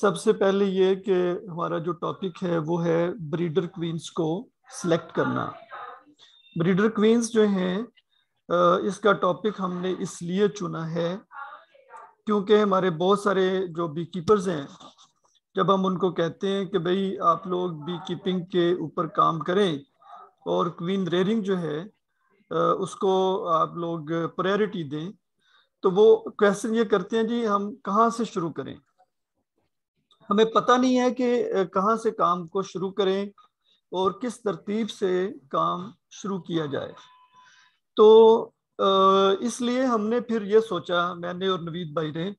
सबसे पहले ये कि हमारा जो टॉपिक है वो है ब्रीडर क्वींस को सिलेक्ट करना ब्रीडर क्वींस जो हैं इसका टॉपिक हमने इसलिए चुना है क्योंकि हमारे बहुत सारे जो बी कीपर्स हैं जब हम उनको कहते हैं कि भाई आप लोग बी कीपिंग के ऊपर काम करें और क्वीन रेयरिंग जो है उसको आप लोग प्रायोरिटी दें तो वो क्वेश्चन ये करते हैं जी हम कहाँ से शुरू करें हमें पता नहीं है कि कहाँ से काम को शुरू करें और किस तरतीब से काम शुरू किया जाए तो इसलिए हमने फिर ये सोचा मैंने और नवीद भाई ने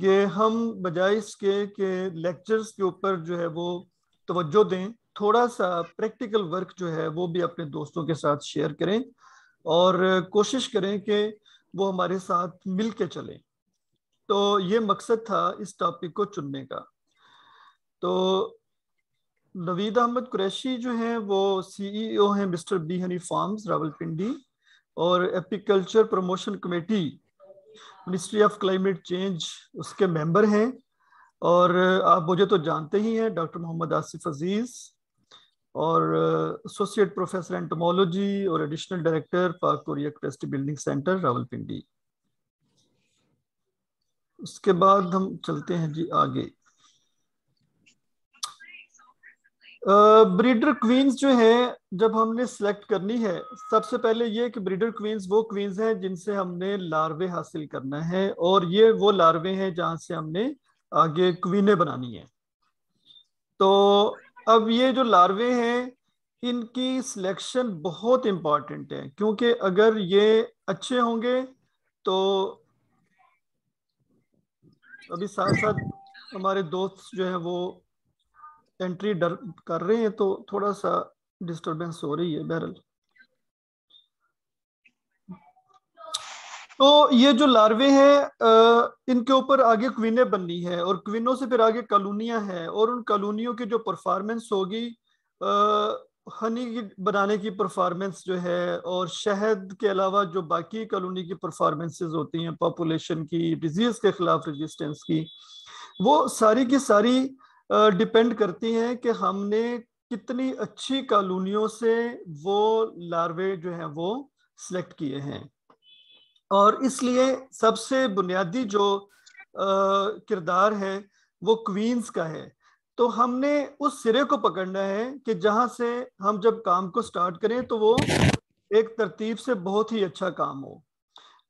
कि हम बजाय इसके के लेक्चर्स के ऊपर जो है वो तवज्जो दें थोड़ा सा प्रैक्टिकल वर्क जो है वो भी अपने दोस्तों के साथ शेयर करें और कोशिश करें कि वो हमारे साथ मिल के चलें तो ये मकसद था इस टॉपिक को चुनने का तो नवीद अहमद कुरैशी जो हैं वो सीईओ e हैं Mister Bee Honey Farms Rawalpindi और apiculture promotion committee ministry of climate change उसके मेंबर हैं और आप मुझे तो जानते ही हैं डॉक्टर मोहम्मद आसिफ अजीज़ और एसोसिएट प्रोफेसर एंटोमोलॉजी और additional director park Korea crest building centre Rawalpindi उसके बाद हम चलते हैं जी आगे ब्रीडर क्वींस जो है जब हमने सेलेक्ट करनी है सबसे पहले ये कि ब्रीडर क्वींस वो क्वींस हैं जिनसे हमने लार्वे हासिल करना है और ये वो लार्वे हैं जहां से हमने आगे क्वीने बनानी है तो अब ये जो लार्वे हैं इनकी सिलेक्शन बहुत इम्पॉर्टेंट है क्योंकि अगर ये अच्छे होंगे तो अभी साथ साथ हमारे दोस्त जो है वो एंट्री डर कर रहे हैं तो थोड़ा सा डिस्टरबेंस हो रही है बहरल तो ये जो लार्वे हैं इनके ऊपर आगे क्वीने बननी है और क्वीनों से फिर आगे कलोनिया है और उन कलोनियों की जो परफॉर्मेंस होगी हनी की बनाने की परफॉर्मेंस जो है और शहद के अलावा जो बाकी कॉलोनी की परफॉर्मेंसेज होती हैं पॉपुलेशन की डिजीज के खिलाफ रेजिस्टेंस की वो सारी की सारी डिपेंड करती हैं कि हमने कितनी अच्छी कॉलोनियों से वो लार्वे जो है वो सिलेक्ट किए हैं और इसलिए सबसे बुनियादी जो किरदार है वो क्वींस का है तो हमने उस सिरे को पकड़ना है कि जहां से हम जब काम को स्टार्ट करें तो वो एक तरतीब से बहुत ही अच्छा काम हो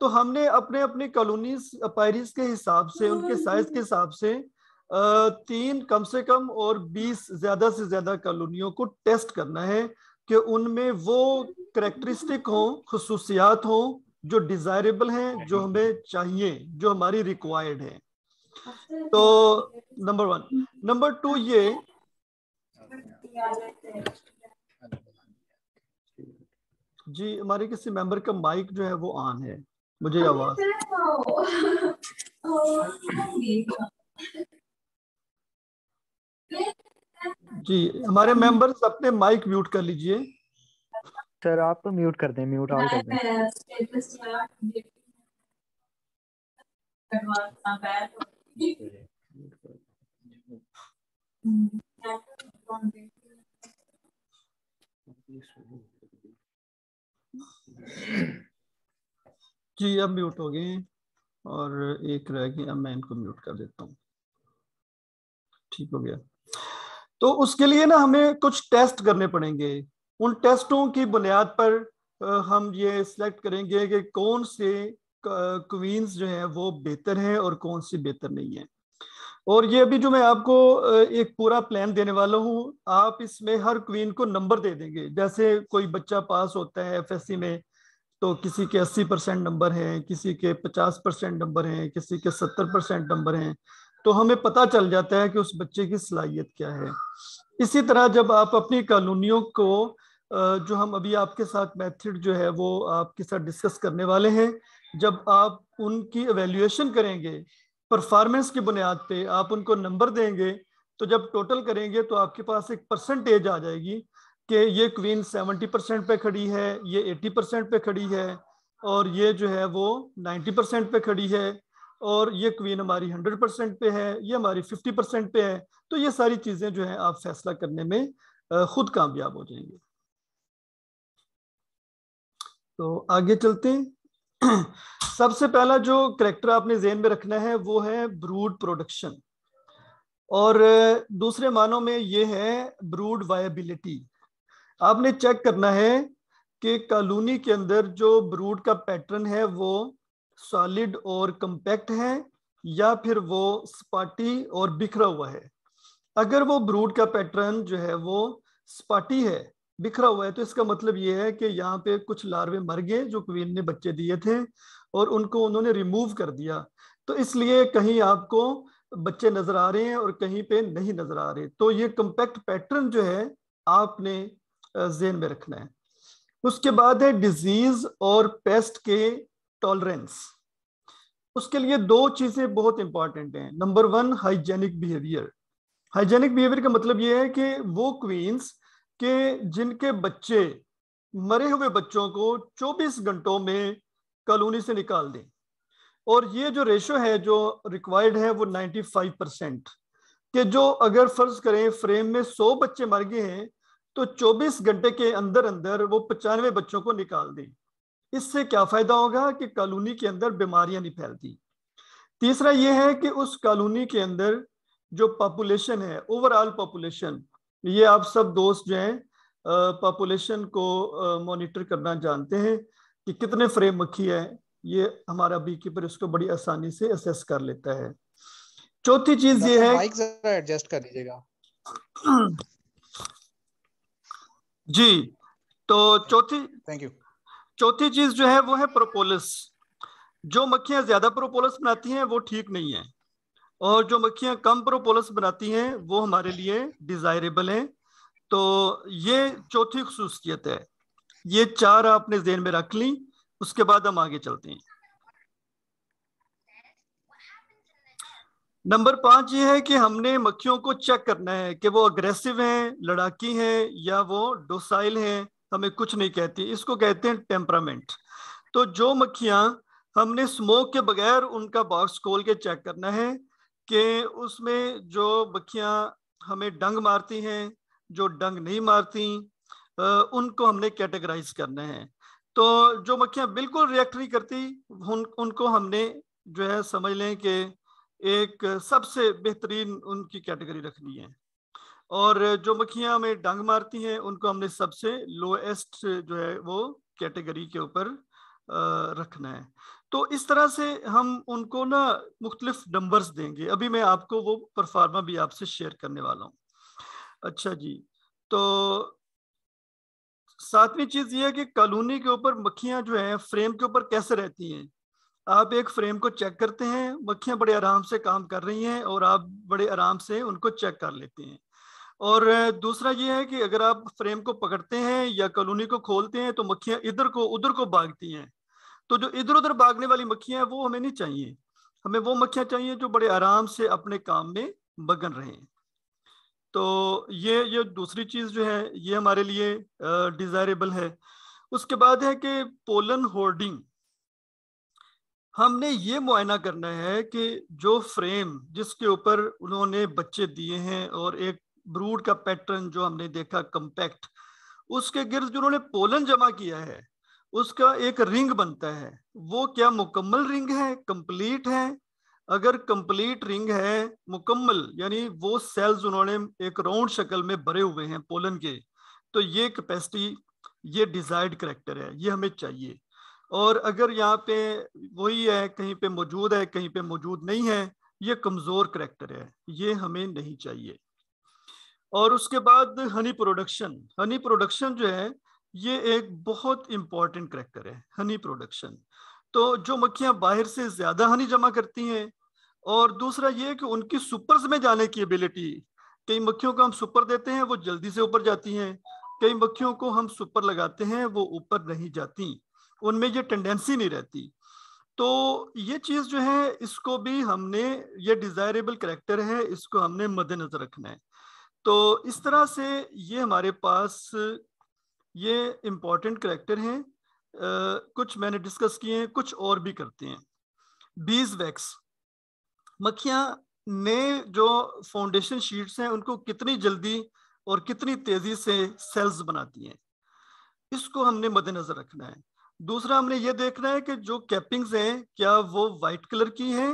तो हमने अपने अपने कॉलोनीज अपायरीज के हिसाब से उनके साइज के हिसाब से तीन कम से कम और बीस ज्यादा से ज्यादा कॉलोनियों को टेस्ट करना है कि उनमें वो करेक्टरिस्टिक हों खसूसियात हों जो डिजायरेबल हैं जो हमें चाहिए जो हमारी रिक्वायर्ड है तो नंबर वन नंबर टू ये जी हमारे किसी मेंबर का माइक जो है वो ऑन है मुझे आवाज जी हमारे मेंबर्स अपने माइक म्यूट कर लीजिए सर आप तो म्यूट कर दें म्यूट ऑन कर दें हाँ, जी अब म्यूट हो गए और एक रह गए अब मैं इनको म्यूट कर देता हूँ ठीक हो गया तो उसके लिए ना हमें कुछ टेस्ट करने पड़ेंगे उन टेस्टों की बुनियाद पर हम ये सिलेक्ट करेंगे कि कौन से क्वींस जो हैं वो बेहतर हैं और कौन सी बेहतर नहीं है और ये अभी जो मैं आपको एक पूरा प्लान देने वाला हूँ आप इसमें हर क्वीन को नंबर दे देंगे जैसे कोई बच्चा पास होता है एफएससी में तो किसी के अस्सी परसेंट नंबर हैं किसी के पचास परसेंट नंबर हैं किसी के सत्तर परसेंट नंबर हैं तो हमें पता चल जाता है कि उस बच्चे की सलाहियत क्या है इसी तरह जब आप अपनी कॉलोनियों को जो हम अभी आपके साथ मेथड जो है वो आपके साथ डिस्कस करने वाले हैं जब आप उनकी एवेल्यूएशन करेंगे परफॉर्मेंस की बुनियाद पे आप उनको नंबर देंगे तो जब टोटल करेंगे तो आपके पास एक परसेंटेज आ जाएगी कि ये क्वीन सेवेंटी परसेंट पे खड़ी है ये एट्टी परसेंट पे खड़ी है और ये जो है वो नाइन्टी परसेंट पे खड़ी है और ये क्वीन हमारी हंड्रेड परसेंट पे है ये हमारी फिफ्टी परसेंट पे है तो ये सारी चीज़ें जो है आप फैसला करने में खुद कामयाब हो जाएंगे तो आगे चलते हैं सबसे पहला जो करेक्टर आपने जेन में रखना है वो है ब्रूड प्रोडक्शन और दूसरे मानों में ये है ब्रूड वायबिलिटी आपने चेक करना है कि कॉलोनी के अंदर जो ब्रूड का पैटर्न है वो सॉलिड और कंपैक्ट है या फिर वो स्पाटी और बिखरा हुआ है अगर वो ब्रूड का पैटर्न जो है वो स्पाटी है बिखरा हुआ है तो इसका मतलब ये है कि यहाँ पे कुछ लार्वे मर गए जो क्वीन ने बच्चे दिए थे और उनको उन्होंने रिमूव कर दिया तो इसलिए कहीं आपको बच्चे नजर आ रहे हैं और कहीं पे नहीं नजर आ रहे तो ये कंपैक्ट पैटर्न जो है आपने जेन में रखना है उसके बाद है डिजीज और पेस्ट के टॉलरेंस उसके लिए दो चीज़ें बहुत इंपॉर्टेंट हैं number one hygienic behaviour hygienic behaviour का मतलब ये है कि वो क्वींस के जिनके बच्चे मरे हुए बच्चों को 24 घंटों में कॉलोनी से निकाल दें और ये जो रेशो है जो रिक्वायर्ड है वो 95 परसेंट के जो अगर फर्ज करें फ्रेम में 100 बच्चे मर गए हैं तो 24 घंटे के अंदर अंदर वो पचानवे बच्चों को निकाल दें इससे क्या फायदा होगा कि कॉलोनी के अंदर बीमारियां नहीं फैलती तीसरा ये है कि उस कॉलोनी के अंदर जो पॉपुलेशन है ओवरऑल पॉपुलेशन ये आप सब दोस्त जो हैं पॉपुलेशन को मॉनिटर करना जानते हैं कि कितने फ्रेम मक्खी है ये हमारा बी कीपर इसको बड़ी आसानी से असेस कर लेता है चौथी चीज ये है एडजस्ट कर दीजिएगा जी तो चौथी थैंक यू चौथी चीज जो है वो है प्रोपोलिस जो मक्खियां ज्यादा प्रोपोलिस बनाती हैं वो ठीक नहीं है और जो मक्खियां कम प्रोपोलिस बनाती हैं वो हमारे लिए डिजायरेबल हैं तो ये चौथी खसूसियत है ये चार आपने जेन में रख ली उसके बाद हम आगे चलते हैं नंबर पांच ये है कि हमने मक्खियों को चेक करना है कि वो अग्रेसिव हैं लड़ाकी हैं या वो डोसाइल हैं हमें कुछ नहीं कहती इसको कहते हैं टेम्परामेंट तो जो मक्खियाँ हमने स्मोक के बगैर उनका बॉक्स खोल के चेक करना है कि उसमें जो मक्खियाँ हमें डंग मारती हैं जो डंग नहीं मारती उनको हमने कैटेगराइज करना है तो जो मक्खियाँ बिल्कुल रिएक्ट नहीं करती उन उनको हमने जो है समझ लें कि एक सबसे बेहतरीन उनकी कैटेगरी रखनी है और जो मक्खियां हमें डंग मारती हैं उनको हमने सबसे लोएस्ट जो है वो कैटेगरी के ऊपर रखना है तो इस तरह से हम उनको ना मुख्तलिफ नंबर्स देंगे अभी मैं आपको वो परफार्मा भी आपसे शेयर करने वाला हूँ अच्छा जी तो सातवीं चीज़ ये है कि कॉलोनी के ऊपर मक्खियाँ जो हैं फ्रेम के ऊपर कैसे रहती हैं आप एक फ्रेम को चेक करते हैं मक्खियाँ बड़े आराम से काम कर रही हैं और आप बड़े आराम से उनको चेक कर लेते हैं और दूसरा ये है कि अगर आप फ्रेम को पकड़ते हैं या कॉलोनी को खोलते हैं तो मक्खियां इधर को उधर को भागती हैं तो जो इधर उधर भागने वाली मक्खियां हैं वो हमें नहीं चाहिए हमें वो मक्खियां चाहिए जो बड़े आराम से अपने काम में बगन रहे तो ये ये दूसरी चीज़ जो है ये हमारे लिए डिज़ायरेबल है उसके बाद है कि पोलन होर्डिंग हमने ये मुआयना करना है कि जो फ्रेम जिसके ऊपर उन्होंने बच्चे दिए हैं और एक ब्रूड का पैटर्न जो हमने देखा कंपैक्ट उसके गिर्द जिन्होंने पोलन जमा किया है उसका एक रिंग बनता है वो क्या मुकम्मल रिंग है कंप्लीट है अगर कंप्लीट रिंग है मुकम्मल यानी वो सेल्स उन्होंने एक राउंड शक्ल में भरे हुए हैं पोलन के तो ये कैपेसिटी ये डिजायर्ड करेक्टर है ये हमें चाहिए और अगर यहाँ पे वही है कहीं पे मौजूद है कहीं पे मौजूद नहीं है ये कमज़ोर करेक्टर है ये हमें नहीं चाहिए और उसके बाद हनी प्रोडक्शन हनी प्रोडक्शन जो है ये एक बहुत इम्पॉर्टेंट करेक्टर है हनी प्रोडक्शन तो जो मक्खियाँ बाहर से ज़्यादा हनी जमा करती हैं और दूसरा ये कि उनकी सुपर्स में जाने की एबिलिटी कई मक्खियों को हम सुपर देते हैं वो जल्दी से ऊपर जाती हैं कई मक्खियों को हम सुपर लगाते हैं वो ऊपर नहीं जाती उनमें ये टेंडेंसी नहीं रहती तो ये चीज़ जो है इसको भी हमने ये डिज़ायरेबल करेक्टर है इसको हमने मद्देनजर रखना है तो इस तरह से ये हमारे पास ये इम्पॉर्टेंट करेक्टर हैं कुछ मैंने डिस्कस किए हैं कुछ और भी करते हैं बीज वैक्स मक्खियाँ ने जो फाउंडेशन शीट्स हैं उनको कितनी जल्दी और कितनी तेज़ी से सेल्स बनाती हैं इसको हमने मद्देनज़र रखना है दूसरा हमने ये देखना है कि जो कैपिंग्स हैं क्या वो वाइट कलर की हैं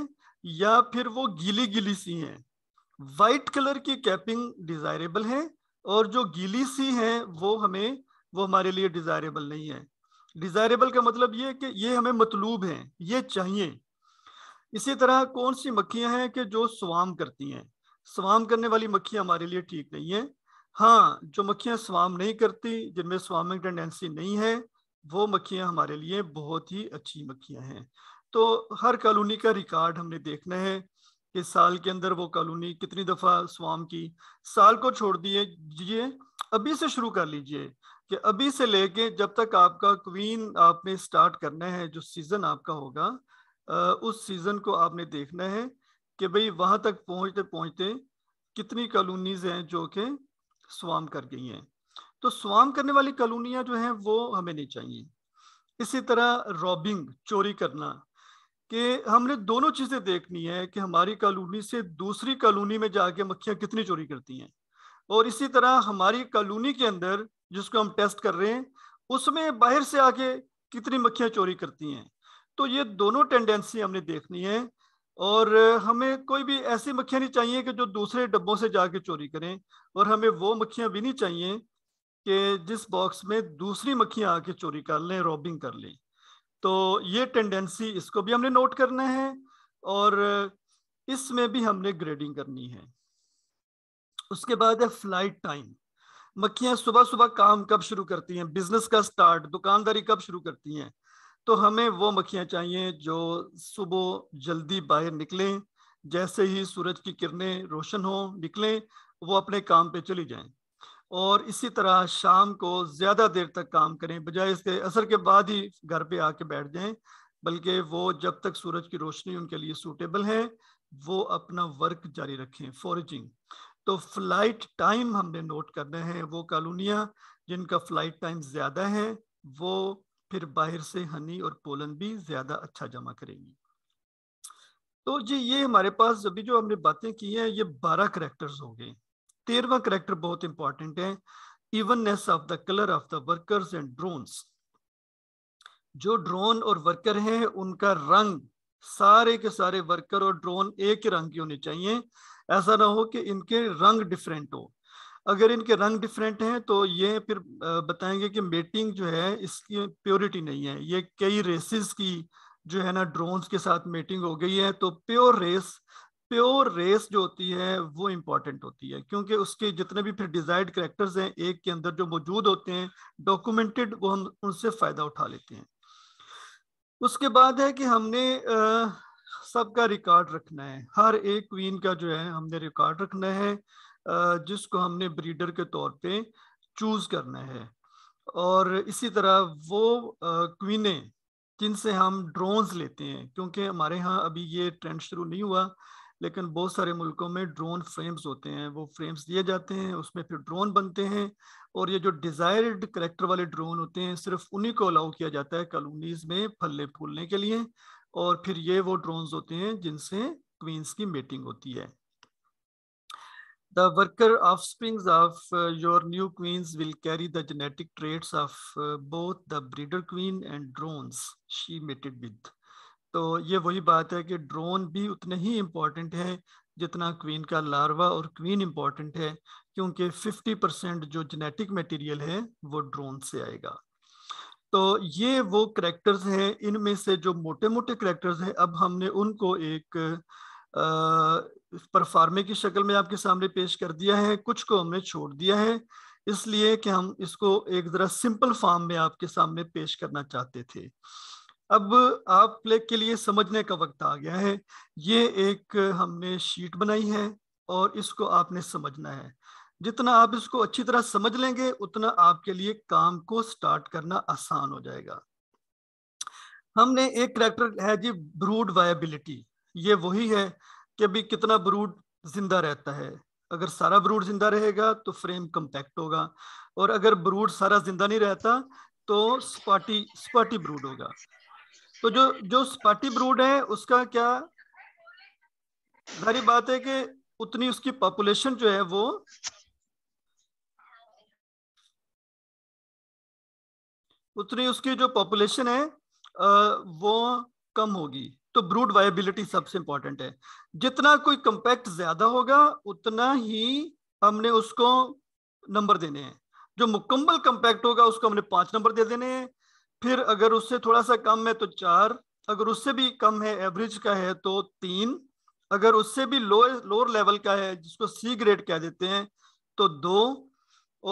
या फिर वो गीली गीली सी हैं वाइट कलर की कैपिंग डिजायरेबल है और जो गीली सी है वो हमें वो हमारे लिए डिजायरेबल नहीं है डिजायरेबल का मतलब ये कि ये हमें मतलूब है ये चाहिए इसी तरह कौन सी मक्खियां हैं कि जो स्वाम करती हैं स्वाम करने वाली मक्खियां हमारे लिए ठीक नहीं है हाँ जो मक्खियां स्वाम नहीं करती जिनमें स्वामिंग टेंडेंसी नहीं है वो मक्खियां हमारे लिए बहुत ही अच्छी मक्खियां हैं तो हर कॉलोनी का रिकॉर्ड हमने देखना है इस साल के अंदर वो कॉलोनी कितनी दफा स्वाम की साल को छोड़ दीजिए अभी से शुरू कर लीजिए कि अभी से लेके जब तक आपका क्वीन आपने स्टार्ट करना है जो सीजन आपका होगा उस सीजन को आपने देखना है कि भाई वहां तक पहुंचते पहुंचते कितनी कॉलोनीज हैं जो कि स्वाम कर गई हैं तो स्वाम करने वाली कॉलोनियां जो हैं वो हमें नहीं चाहिए इसी तरह रॉबिंग चोरी करना कि हमने दोनों चीजें देखनी है कि हमारी कॉलोनी से दूसरी कॉलोनी में जाके मक्खियां कितनी चोरी करती हैं और इसी तरह हमारी कॉलोनी के अंदर जिसको हम टेस्ट कर रहे हैं उसमें बाहर से आके कितनी मक्खियां चोरी करती हैं तो ये दोनों टेंडेंसी हमने देखनी है और हमें कोई भी ऐसी मक्खियाँ नहीं चाहिए कि जो दूसरे डब्बों से जाके चोरी करें और हमें वो मक्खियां भी नहीं चाहिए कि जिस बॉक्स में दूसरी मक्खियाँ आके चोरी कर लें रॉबिंग कर लें तो ये टेंडेंसी इसको भी हमने नोट करना है और इसमें भी हमने ग्रेडिंग करनी है उसके बाद है फ्लाइट टाइम मक्खियां सुबह सुबह काम कब शुरू करती हैं बिजनेस का स्टार्ट दुकानदारी कब शुरू करती हैं तो हमें वो मक्खियां चाहिए जो सुबह जल्दी बाहर निकलें जैसे ही सूरज की किरणें रोशन हों निकलें वो अपने काम पे चली जाएं और इसी तरह शाम को ज़्यादा देर तक काम करें बजाय इसके असर के बाद ही घर पे आके बैठ जाएं बल्कि वो जब तक सूरज की रोशनी उनके लिए सूटेबल है वो अपना वर्क जारी रखें फॉरेजिंग तो फ्लाइट टाइम हमने नोट करना है वो कॉलोनिया जिनका फ्लाइट टाइम ज़्यादा है वो फिर बाहर से हनी और पोलन भी ज़्यादा अच्छा जमा करेंगी तो जी ये हमारे पास अभी जो हमने बातें की हैं ये बारह करेक्टर्स हो गए तेरवा करैक्टर बहुत इंपॉर्टेंट है evenness of the colour of the workers and drones जो ड्रोन और वर्कर हैं उनका रंग सारे के सारे वर्कर और ड्रोन एक ही रंग के होने चाहिए ऐसा ना हो कि इनके रंग डिफरेंट हो अगर इनके रंग डिफरेंट हैं तो ये फिर बताएंगे कि मेटिंग जो है इसकी प्योरिटी नहीं है ये कई रेसिस की जो है ना ड्रोन्स के साथ मेटिंग हो गई है तो प्योर रेस प्योर रेस जो होती है वो इम्पॉर्टेंट होती है क्योंकि उसके जितने भी फिर डिजायर्ड करेक्टर्स हैं एक के अंदर जो मौजूद होते हैं डॉक्यूमेंटेड वो हम उनसे फ़ायदा उठा लेते हैं उसके बाद है कि हमने सबका रिकॉर्ड रखना है हर एक क्वीन का जो है हमने रिकॉर्ड रखना है आ, जिसको हमने ब्रीडर के तौर पे चूज़ करना है और इसी तरह वो क्वीनें जिनसे हम ड्रोन्स लेते हैं क्योंकि हमारे यहाँ अभी ये ट्रेंड शुरू नहीं हुआ लेकिन बहुत सारे मुल्कों में ड्रोन फ्रेम्स होते हैं वो फ्रेम्स दिए जाते हैं उसमें फिर ड्रोन बनते हैं और ये जो डिज़ायर्ड करेक्टर वाले ड्रोन होते हैं सिर्फ उन्हीं को अलाउ किया जाता है कॉलोनीज में फलने फूलने के लिए और फिर ये वो ड्रोन होते हैं जिनसे क्वींस की मेटिंग होती है the worker offspring of your new queens will carry the genetic traits of both the breeder queen and and she mated mated तो ये वही बात है कि ड्रोन भी उतने ही इम्पॉर्टेंट है जितना क्वीन का लार्वा और क्वीन इम्पॉर्टेंट है क्योंकि 50 परसेंट जो जेनेटिक मटेरियल है वो ड्रोन से आएगा तो ये वो करेक्टर्स हैं इनमें से जो मोटे मोटे करेक्टर्स हैं अब हमने उनको एक परफार्मे की शक्ल में आपके सामने पेश कर दिया है कुछ को हमने छोड़ दिया है इसलिए कि हम इसको एक ज़रा सिंपल फॉर्म में आपके सामने पेश करना चाहते थे अब आप प्लेग के लिए समझने का वक्त आ गया है ये एक हमने शीट बनाई है और इसको आपने समझना है जितना आप इसको अच्छी तरह समझ लेंगे उतना आपके लिए काम को स्टार्ट करना आसान हो जाएगा हमने एक करेक्टर है जी ब्रूड वायबिलिटी ये वही है कि अभी कितना ब्रूड जिंदा रहता है अगर सारा ब्रूड जिंदा रहेगा तो फ्रेम कम्पैक्ट होगा और अगर ब्रूड सारा जिंदा नहीं रहता तो स्पाटी स्पाटी ब्रूड होगा तो जो जो स्पाटी ब्रूड है उसका क्या गरीब बात है कि उतनी उसकी पॉपुलेशन जो है वो उतनी उसकी जो पॉपुलेशन है वो कम होगी तो ब्रूड वायबिलिटी सबसे इंपॉर्टेंट है जितना कोई कंपैक्ट ज्यादा होगा उतना ही हमने उसको नंबर देने हैं जो मुकम्मल कंपैक्ट होगा उसको हमने पांच नंबर दे देने हैं फिर अगर उससे थोड़ा सा कम है तो चार अगर उससे भी कम है एवरेज का है तो तीन अगर उससे भी लो लोअर लेवल का है जिसको सी ग्रेड कह देते हैं तो दो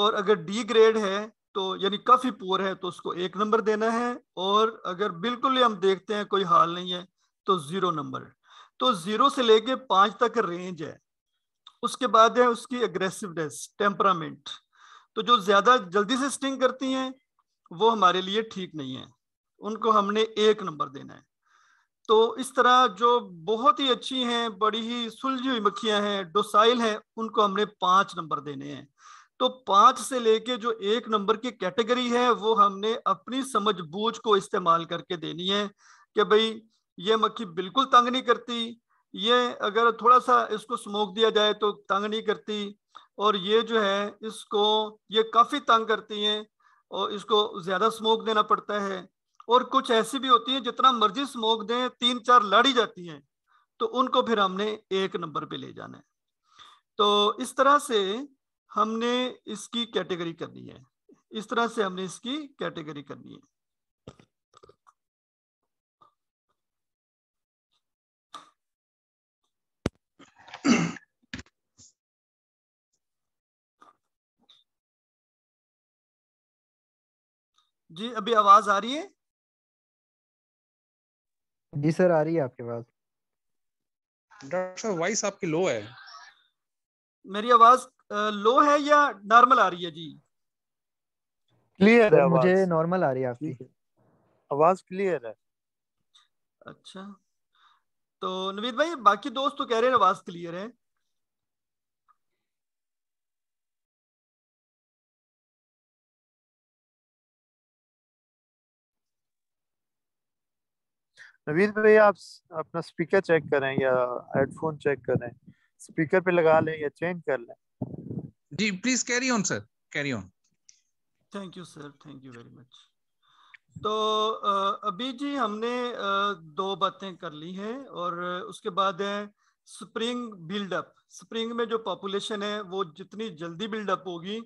और अगर डी ग्रेड है तो यानी काफ़ी पुअर है तो उसको एक नंबर देना है और अगर बिल्कुल ही हम देखते हैं कोई हाल नहीं है तो ज़ीरो नंबर तो ज़ीरो से लेके पांच तक रेंज है उसके बाद है उसकी अग्रेसिवनेस टेम्परामेंट तो जो ज़्यादा जल्दी से स्टिंग करती हैं वो हमारे लिए ठीक नहीं है उनको हमने एक नंबर देना है तो इस तरह जो बहुत ही अच्छी हैं बड़ी ही सुलझी हुई मक्खियां हैं डोसाइल हैं उनको हमने पांच नंबर देने हैं तो पाँच से लेके जो एक नंबर की कैटेगरी है वो हमने अपनी समझ बूझ को इस्तेमाल करके देनी है कि भाई ये मक्खी बिल्कुल तंग नहीं करती ये अगर थोड़ा सा इसको स्मोक दिया जाए तो तंग नहीं करती और ये जो है इसको ये काफ़ी तंग करती हैं और इसको ज़्यादा स्मोक देना पड़ता है और कुछ ऐसी भी होती है जितना मर्जी स्मोक दें तीन चार लड़ी जाती हैं तो उनको फिर हमने एक नंबर पे ले जाना है तो इस तरह से हमने इसकी कैटेगरी करनी है इस तरह से हमने इसकी कैटेगरी करनी है जी अभी आवाज आ रही है जी सर आ रही है आपके पास डॉक्टर वॉइस आपकी लो है मेरी आवाज लो है या नॉर्मल आ रही है जी क्लियर है मुझे नॉर्मल आ रही है आपकी आवाज क्लियर है अच्छा तो नवीद भाई बाकी दोस्त तो कह रहे हैं आवाज क्लियर है नवीद भाई आप अपना स्पीकर चेक करें या हेडफोन चेक करें स्पीकर पे लगा लें या चेंज कर लें जी please carry on sir carry on thank you sir thank you very much तो अभी जी हमने दो बातें कर ली हैं और उसके बाद है स्प्रिंग बिल्डअप स्प्रिंग में जो पॉपुलेशन है वो जितनी जल्दी बिल्डअप होगी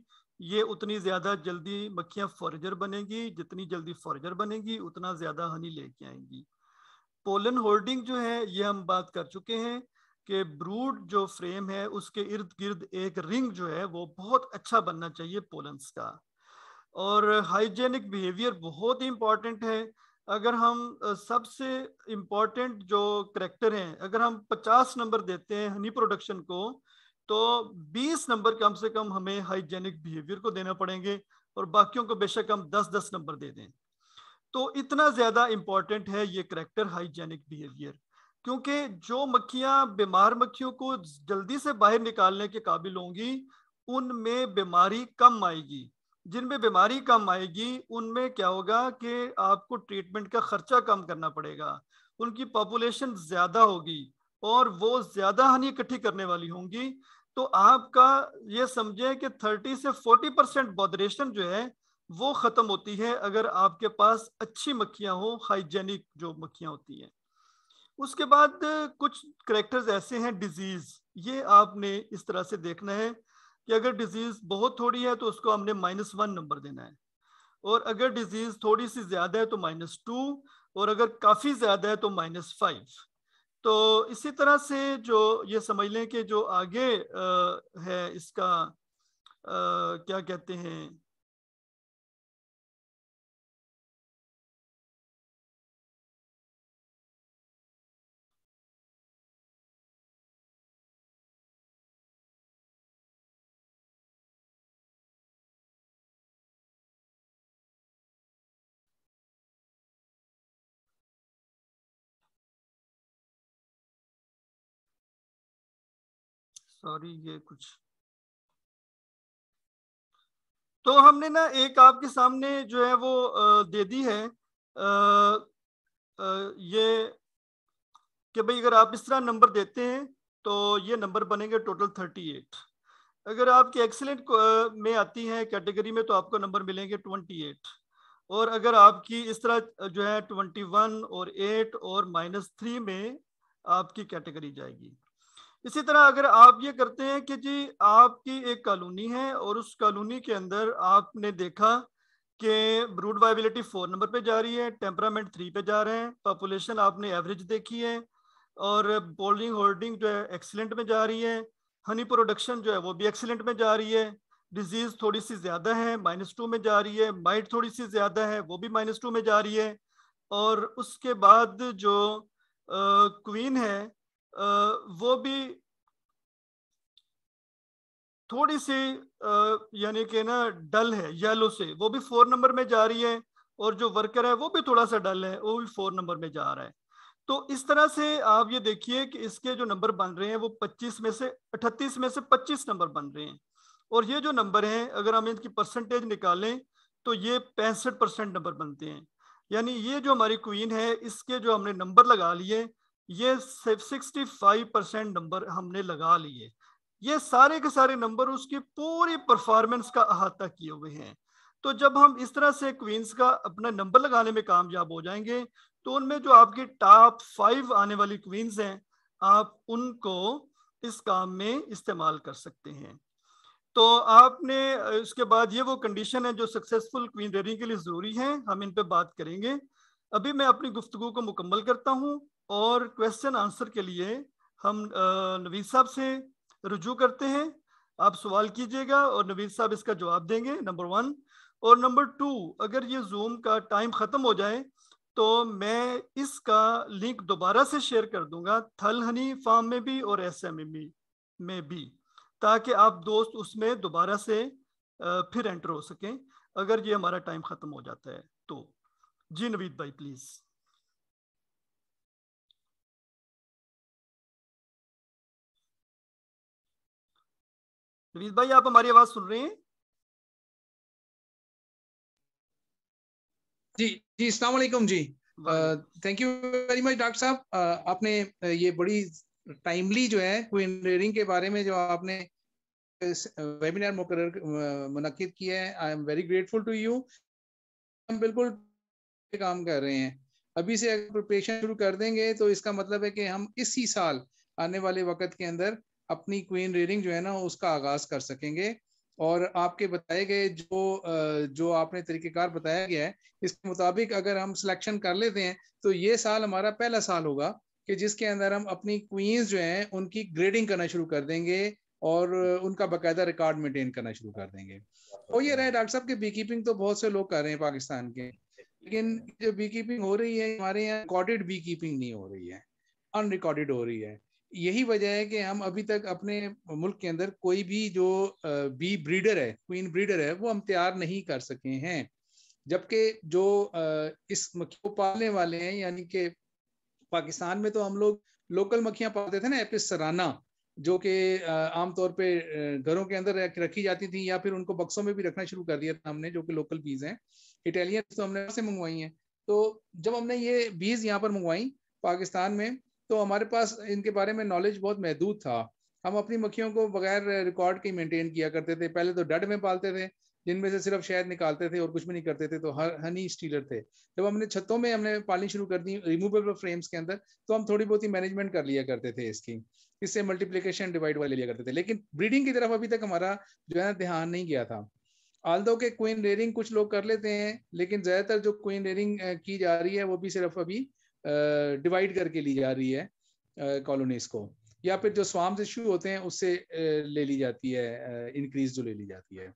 ये उतनी ज़्यादा जल्दी मक्खियां फॉरेजर बनेगी जितनी जल्दी फॉरेजर बनेगी उतना ज़्यादा हनी लेके आएंगी पोलन होल्डिंग जो है ये हम बात कर चुके हैं कि ब्रूड जो फ्रेम है उसके इर्द गिर्द एक रिंग जो है वो बहुत अच्छा बनना चाहिए पोलन का और हाइजेनिक बिहेवियर बहुत ही इम्पॉर्टेंट है अगर हम सबसे इम्पॉर्टेंट जो करेक्टर हैं अगर हम 50 नंबर देते हैं हनी प्रोडक्शन को तो 20 नंबर कम से कम हमें हाइजेनिक बिहेवियर को देना पड़ेंगे और बाकियों को बेशक हम 10-10 नंबर दे दें तो इतना ज़्यादा इम्पॉर्टेंट है ये करेक्टर हाइजेनिक बिहेवियर क्योंकि जो मक्खियां बीमार मक्खियों को जल्दी से बाहर निकालने के काबिल होंगी उनमें बीमारी कम आएगी जिनमें बीमारी कम आएगी उनमें क्या होगा कि आपको ट्रीटमेंट का खर्चा कम करना पड़ेगा उनकी पॉपुलेशन ज़्यादा होगी और वो ज़्यादा हानि इकट्ठी करने वाली होंगी तो आपका ये समझें कि 30 से 40 परसेंट बॉदरेशन जो है वो ख़त्म होती है अगर आपके पास अच्छी मक्खियाँ हो हाइजेनिक जो मक्खियां होती हैं उसके बाद कुछ करेक्टर्स ऐसे हैं डिजीज़ ये आपने इस तरह से देखना है कि अगर डिजीज़ बहुत थोड़ी है तो उसको हमने माइनस वन नंबर देना है और अगर डिजीज़ थोड़ी सी ज़्यादा है तो माइनस टू और अगर काफ़ी ज़्यादा है तो माइनस फाइव तो इसी तरह से जो ये समझ लें कि जो आगे आ, है इसका आ, क्या कहते हैं सॉरी ये कुछ तो हमने ना एक आपके सामने जो है वो दे दी है ये कि भाई अगर आप इस तरह नंबर देते हैं तो ये नंबर बनेंगे टोटल थर्टी एट अगर आपके एक्सीलेंट में आती है कैटेगरी में तो आपको नंबर मिलेंगे ट्वेंटी एट और अगर आपकी इस तरह जो है ट्वेंटी वन और एट और माइनस थ्री में आपकी कैटेगरी जाएगी इसी तरह अगर आप ये करते हैं कि जी आपकी एक कॉलोनी है और उस कॉलोनी के अंदर आपने देखा कि ब्रूड वाइबिलिटी फोर नंबर पे जा रही है टेम्परामेंट थ्री पे जा रहे हैं पॉपुलेशन आपने एवरेज देखी है और बोल्डिंग होल्डिंग जो है एक्सीलेंट में जा रही है हनी प्रोडक्शन जो है वो भी एक्सीलेंट में जा रही है डिजीज थोड़ी सी ज्यादा है माइनस टू में जा रही है माइट थोड़ी सी ज्यादा है वो भी माइनस टू में जा रही है और उसके बाद जो क्वीन है वो भी थोड़ी सी यानी कि ना डल है येलो से वो भी फोर नंबर में जा रही है और जो वर्कर है वो भी थोड़ा सा डल है वो भी फोर नंबर में जा रहा है तो इस तरह से आप ये देखिए कि इसके जो नंबर बन रहे हैं वो 25 में से 38 में से 25 नंबर बन रहे हैं और ये जो नंबर हैं अगर हम इनकी परसेंटेज निकालें तो ये पैंसठ परसेंट नंबर बनते हैं यानी ये जो हमारी क्वीन है इसके जो हमने नंबर लगा लिए ये फाइव परसेंट नंबर हमने लगा लिए ये सारे के सारे नंबर उसकी पूरी परफॉर्मेंस का अहाता किए हुए हैं तो जब हम इस तरह से क्वींस का अपना नंबर लगाने में कामयाब हो जाएंगे तो उनमें जो आपकी टॉप फाइव आने वाली क्वींस हैं आप उनको इस काम में इस्तेमाल कर सकते हैं तो आपने उसके बाद ये वो कंडीशन है जो सक्सेसफुल क्वीन रेडिंग के लिए ज़रूरी है हम इन पर बात करेंगे अभी मैं अपनी गुफ्तु को मुकम्मल करता हूँ और क्वेश्चन आंसर के लिए हम नवीद साहब से रुजू करते हैं आप सवाल कीजिएगा और नवीद साहब इसका जवाब देंगे नंबर वन और नंबर टू अगर ये जूम का टाइम ख़त्म हो जाए तो मैं इसका लिंक दोबारा से शेयर कर दूंगा थल हनी फार्म में भी और एस एम एम में भी ताकि आप दोस्त उसमें दोबारा से फिर एंटर हो सकें अगर ये हमारा टाइम ख़त्म हो जाता है तो जी नवीद भाई प्लीज़ तवीज भाई आप हमारी आवाज सुन रहे हैं जी जी सलामकुम जी thank you very much doctor साहब आपने ये बड़ी टाइमली जो है इंजीनियरिंग के बारे में जो आपने वेबिनार मुकर मुनद किया है I am very grateful to you हम बिल्कुल काम कर रहे हैं अभी से अगर प्रिपरेशन शुरू कर देंगे तो इसका मतलब है कि हम इसी साल आने वाले वक्त के अंदर अपनी क्वीन रेयरिंग जो है ना उसका आगाज कर सकेंगे और आपके बताए गए जो जो आपने तरीकेकार बताया गया है इसके मुताबिक अगर हम सिलेक्शन कर लेते हैं तो ये साल हमारा पहला साल होगा कि जिसके अंदर हम अपनी क्वींस जो हैं उनकी ग्रेडिंग करना शुरू कर देंगे और उनका बाकायदा रिकॉर्ड मेंटेन करना शुरू कर देंगे और ये रहे डॉक्टर साहब के बी कीपिंग तो बहुत से लोग कर रहे हैं पाकिस्तान के लेकिन जो बी कीपिंग हो रही है हमारे यहाँ रिकॉर्डेड बी कीपिंग नहीं हो रही है अनरिकॉर्डेड हो रही है यही वजह है कि हम अभी तक अपने मुल्क के अंदर कोई भी जो बी ब्रीडर है क्वीन ब्रीडर है वो हम तैयार नहीं कर सके हैं जबकि जो इस मक्खियों पालने वाले हैं यानी कि पाकिस्तान में तो हम लोग लोकल मक्खियां पालते थे ना एपिस सराना जो कि आमतौर पे घरों के अंदर रखी जाती थी या फिर उनको बक्सों में भी रखना शुरू कर दिया था हमने जो कि लोकल बीज हैं इटालियन तो हमने से मंगवाई हैं तो जब हमने ये बीज यहाँ पर मंगवाई पाकिस्तान में तो हमारे पास इनके बारे में नॉलेज बहुत महदूद था हम अपनी मक्खियों को बगैर रिकॉर्ड के मेंटेन किया करते थे पहले तो डड में पालते थे जिनमें से सिर्फ शहद निकालते थे और कुछ भी नहीं करते थे तो हर हनी स्टीलर थे जब हमने छतों में हमने पालनी शुरू कर दी रिमूवेबल फ्रेम्स के अंदर तो हम थोड़ी बहुत ही मैनेजमेंट कर लिया करते थे इसकी इससे मल्टीप्लीकेशन डिवाइड वाले लिया करते थे लेकिन ब्रीडिंग की तरफ अभी तक हमारा जो है ना ध्यान नहीं गया था दो के क्वीन रेयरिंग कुछ लोग कर लेते हैं लेकिन ज्यादातर जो क्वीन रेयरिंग की जा रही है वो भी सिर्फ अभी डिवाइड करके ली जा रही है कॉलोनीज को या फिर जो स्वाम्स इश्यू होते हैं उससे ले ली जाती है इंक्रीज जो ले ली जाती है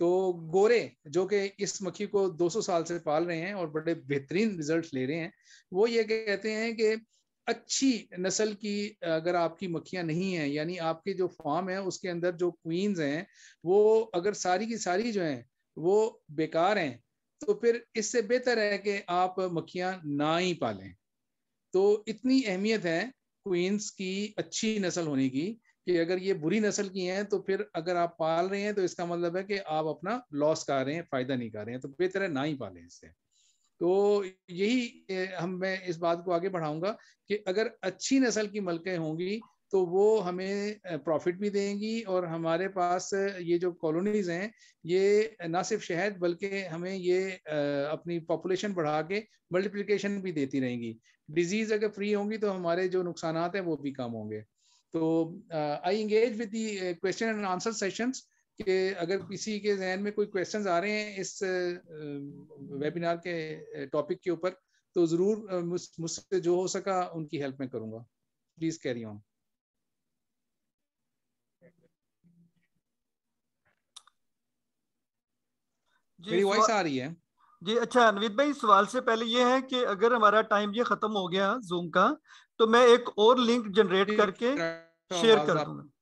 तो गोरे जो कि इस मक्खी को 200 साल से पाल रहे हैं और बड़े बेहतरीन रिजल्ट ले रहे हैं वो ये कहते हैं कि अच्छी नस्ल की अगर आपकी मक्खियां नहीं हैं यानी आपके जो फार्म है उसके अंदर जो क्वींस हैं वो अगर सारी की सारी जो हैं वो बेकार हैं तो फिर इससे बेहतर है कि आप मक्खियां ना ही पालें तो इतनी अहमियत है क्वींस की अच्छी नस्ल होने की कि अगर ये बुरी नस्ल की हैं तो फिर अगर आप पाल रहे हैं तो इसका मतलब है कि आप अपना लॉस कर रहे हैं फायदा नहीं कर रहे हैं तो बेहतर है ना ही पालें इससे तो यही हम मैं इस बात को आगे बढ़ाऊंगा कि अगर अच्छी नस्ल की मलकें होंगी तो वो हमें प्रॉफिट भी देंगी और हमारे पास ये जो कॉलोनीज हैं ये ना सिर्फ शहद बल्कि हमें ये अपनी पॉपुलेशन बढ़ा के मल्टीप्लिकेशन भी देती रहेंगी डिजीज अगर फ्री होंगी तो हमारे जो नुकसान हैं वो भी कम होंगे तो I engage with the question and answer sessions कि अगर किसी के जहन में कोई क्वेश्चंस आ रहे हैं इस वेबिनार के टॉपिक के ऊपर तो ज़रूर मुझसे जो हो सका उनकी हेल्प मैं करूँगा प्लीज़ कैरी ऑन मेरी वॉइस आ रही है जी अच्छा अनवित भाई सवाल से पहले ये है कि अगर हमारा टाइम ये खत्म हो गया जूम का तो मैं एक और लिंक जनरेट करके शेयर कर दूंगा